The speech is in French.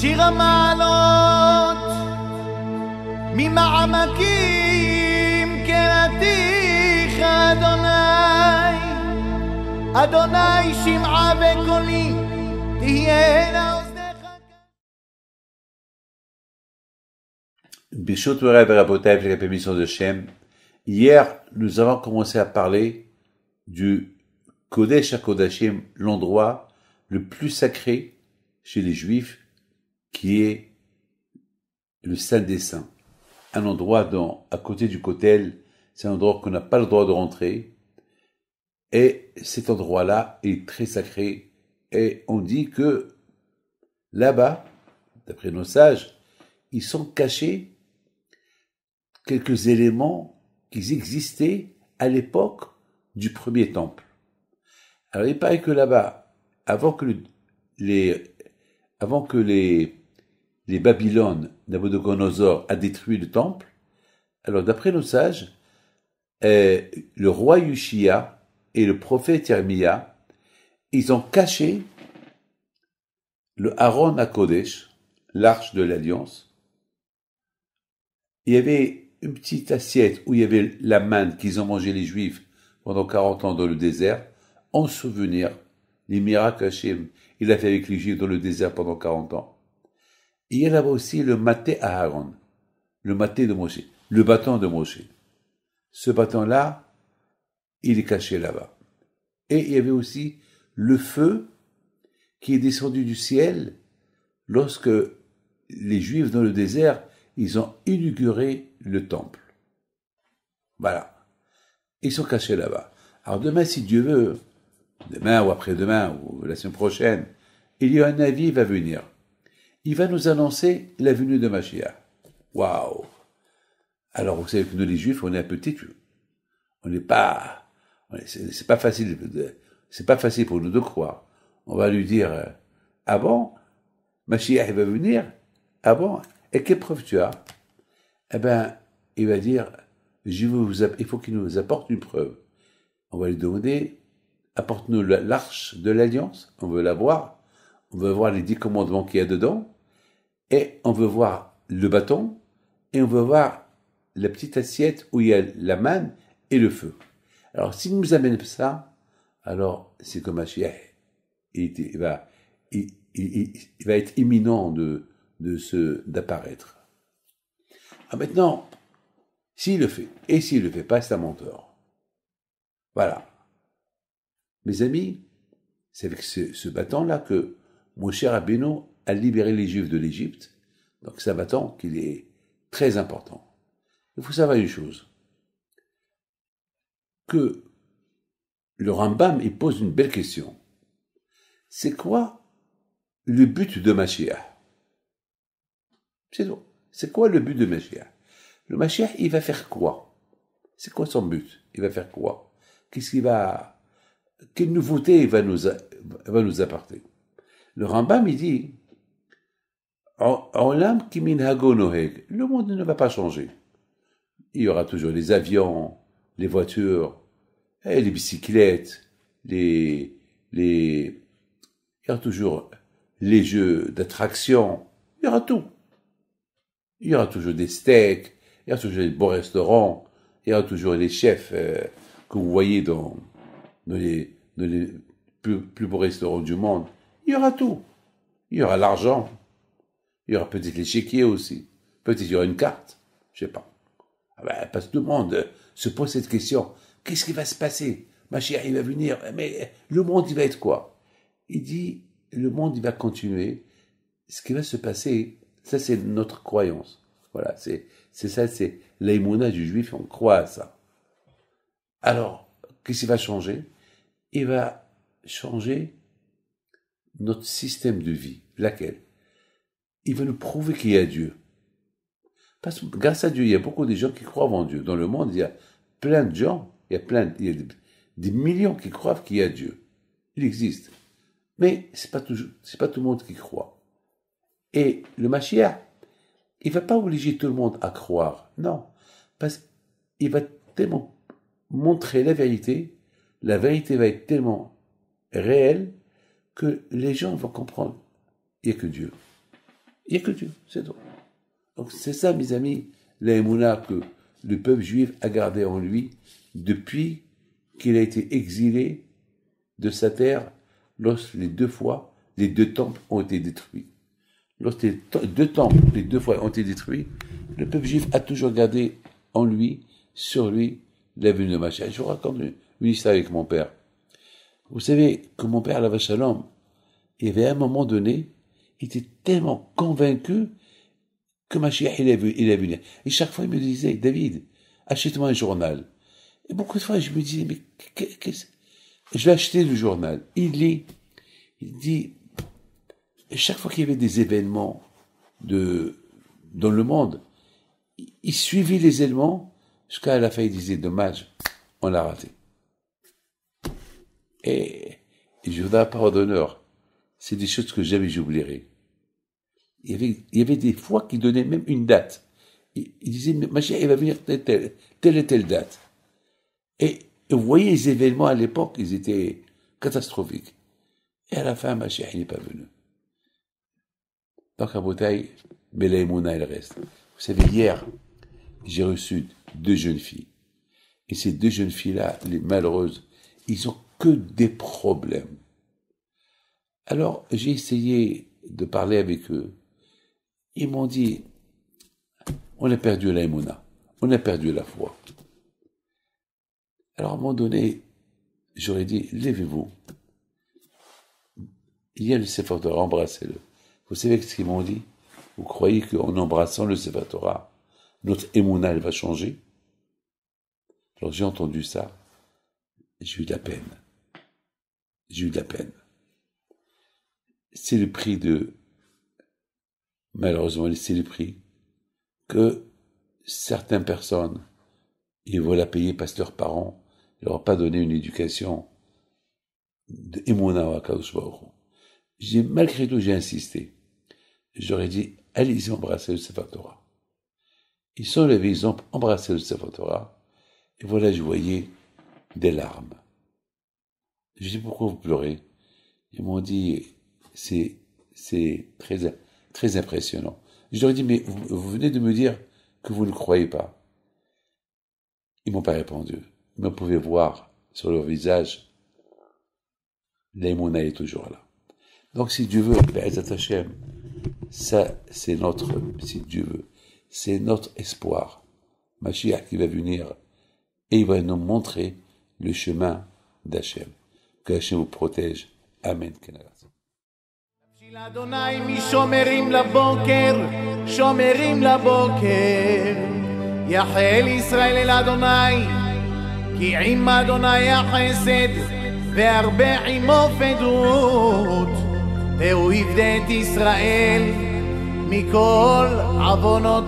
שיר המעלות ממעמקים קראתיך אדוני אדוני שמעה בקולי תהיינה Bichot Rabotev, la permission de Shem. Hier, nous avons commencé à parler du Kodesh HaKodashim, l'endroit le plus sacré chez les Juifs, qui est le saint des saints. Un endroit dans, à côté du cotel, c'est un endroit qu'on n'a pas le droit de rentrer. Et cet endroit-là est très sacré. Et on dit que là-bas, d'après nos sages, ils sont cachés quelques éléments qui existaient à l'époque du premier temple. Alors il paraît que là-bas, avant que les, avant que les les Babylones Nabucodonosor a détruit le temple, alors d'après nos sages, eh, le roi Yushia et le prophète Yermia, ils ont caché le Aaron à Kodesh, l'arche de l'alliance. Il y avait une petite assiette où il y avait la manne qu'ils ont mangé les juifs pendant 40 ans dans le désert, en souvenir des miracles il a fait avec les juifs dans le désert pendant 40 ans il y avait aussi le maté à Aaron, le maté de Moshe, le bâton de Moshe. Ce bâton-là, il est caché là-bas. Et il y avait aussi le feu qui est descendu du ciel lorsque les Juifs dans le désert, ils ont inauguré le temple. Voilà. Ils sont cachés là-bas. Alors demain, si Dieu veut, demain ou après-demain ou la semaine prochaine, il y a un avis va venir il va nous annoncer la venue de Machia. Waouh Alors vous savez que nous les Juifs, on est un peu têtus. On n'est pas, c'est pas facile, c'est pas facile pour nous de croire. On va lui dire, euh, ah bon, Mashiach il va venir, ah bon, et quelle preuve tu as Eh bien, il va dire, je vous, il faut qu'il nous apporte une preuve. On va lui demander, apporte-nous l'arche de l'alliance, on veut la voir, on veut voir les dix commandements qu'il y a dedans, et on veut voir le bâton et on veut voir la petite assiette où il y a la manne et le feu. Alors, s'il nous amène ça, alors c'est comme un il, il, va, il, va être imminent de, de d'apparaître. Ah, maintenant, s'il le fait, et s'il le fait pas, c'est un menteur. Voilà. Mes amis, c'est avec ce, bâton-là que mon cher Abeno à libérer les Juifs de l'Égypte. Donc ça va tant qu'il est très important. Il faut savoir une chose, que le Rambam il pose une belle question. C'est quoi le but de Mashiach C'est quoi le but de Mashiach Le Mashiach, il va faire quoi C'est quoi son but Il va faire quoi Qu'est-ce qu'il va quelle nouveauté il va nous, va nous apporter Le Rambam, il dit en, l'âme qui le monde ne va pas changer. Il y aura toujours les avions, les voitures, eh, les bicyclettes, les, les, il y aura toujours les jeux d'attraction, il y aura tout. Il y aura toujours des steaks, il y aura toujours des bons restaurants, il y aura toujours les chefs euh, que vous voyez dans, les, les plus beaux restaurants du monde. Il y aura tout. Il y aura l'argent. Il y aura peut-être l'échiquier aussi. Peut-être il y aura une carte. Je sais pas. Ah ben, parce tout le monde euh, se pose cette question. Qu'est-ce qui va se passer Ma chère, il va venir. Mais euh, le monde, il va être quoi Il dit, le monde, il va continuer. Ce qui va se passer, ça, c'est notre croyance. Voilà, c'est, c'est ça, c'est l'aïmouna du juif, on croit à ça. Alors, qu'est-ce qui va changer Il va changer notre système de vie. Laquelle il veut nous prouver qu'il y a Dieu. Parce que grâce à Dieu, il y a beaucoup de gens qui croient en Dieu. Dans le monde, il y a plein de gens, il y a, plein, des millions qui croient qu'il y a Dieu. Il existe. Mais ce n'est pas, pas tout le monde qui croit. Et le Mashiach, il ne va pas obliger tout le monde à croire. Non. Parce qu'il va tellement montrer la vérité, la vérité va être tellement réelle que les gens vont comprendre. Il n'y a que Dieu. Il n'y a que Dieu, c'est tout. Donc c'est ça, mes amis, l'aïmouna que le peuple juif a gardé en lui depuis qu'il a été exilé de sa terre lorsque les deux fois, les deux temples ont été détruits. Lorsque les deux temples, les deux fois ont été détruits, le peuple juif a toujours gardé en lui, sur lui, la venue de Macha. Je vous raconte une histoire avec mon père. Vous savez que mon père, la vache à l'homme, il y avait un moment donné, il était tellement convaincu que Mashiach, il est, il est venu. Et chaque fois, il me disait, David, achète-moi un journal. Et beaucoup de fois, je me disais, mais qu'est-ce Je vais acheter le journal. Il lit, il dit, chaque fois qu'il y avait des événements de, dans le monde, il suivit les éléments jusqu'à la fin, il disait, dommage, on l'a raté. Et, et je voudrais pas d'honneur c'est des choses que jamais j'oublierai. Il y, avait, des fois qui donnaient même une date. Il, disait, ma chère, il va venir telle, telle, et telle date. Et, vous voyez, les événements à l'époque, ils étaient catastrophiques. Et à la fin, ma chère, il n'est pas venu. Donc, à Boutaï, Belaïmouna et elle reste. Vous savez, hier, j'ai reçu deux jeunes filles. Et ces deux jeunes filles-là, les malheureuses, ils ont que des problèmes. Alors j'ai essayé de parler avec eux. Ils m'ont dit, on a perdu la émouna, on a perdu la foi. Alors à un moment donné, j'aurais dit, levez-vous. Il y a le Sefer embrassez-le. Vous savez ce qu'ils m'ont dit Vous croyez qu'en embrassant le Sefer notre émouna, elle va changer Alors j'ai entendu ça, j'ai eu de la peine. J'ai eu de la peine c'est le prix de, malheureusement, c'est le prix que certaines personnes, ils vont la payer parce que leurs parents ne leur pas donné une éducation de J'ai, malgré tout, j'ai insisté. J'aurais dit, allez-y embrasser le Sefer Ils sont levés, ils ont embrassé le Sefer et voilà, je voyais des larmes. Je dis, pourquoi vous pleurez Ils m'ont dit, c'est, c'est très, très impressionnant. Je leur ai dit, mais vous, venez de me dire que vous ne croyez pas. Ils m'ont pas répondu. Mais on pouvait voir sur leur visage, l'aimona est toujours là. Donc si Dieu veut, ben, ça c'est notre, si Dieu veut, c'est notre espoir. machia qui va venir et il va nous montrer le chemin d'Hachem. Que Hachem vous protège. Amen. לאדוני מי שומרים לבוקר, שומרים לבוקר. יחל ישראל אל אדוני, כי עם אדוני החסד, והרבה עמו פדות. והוא יפדה את ישראל מכל עוונותיו.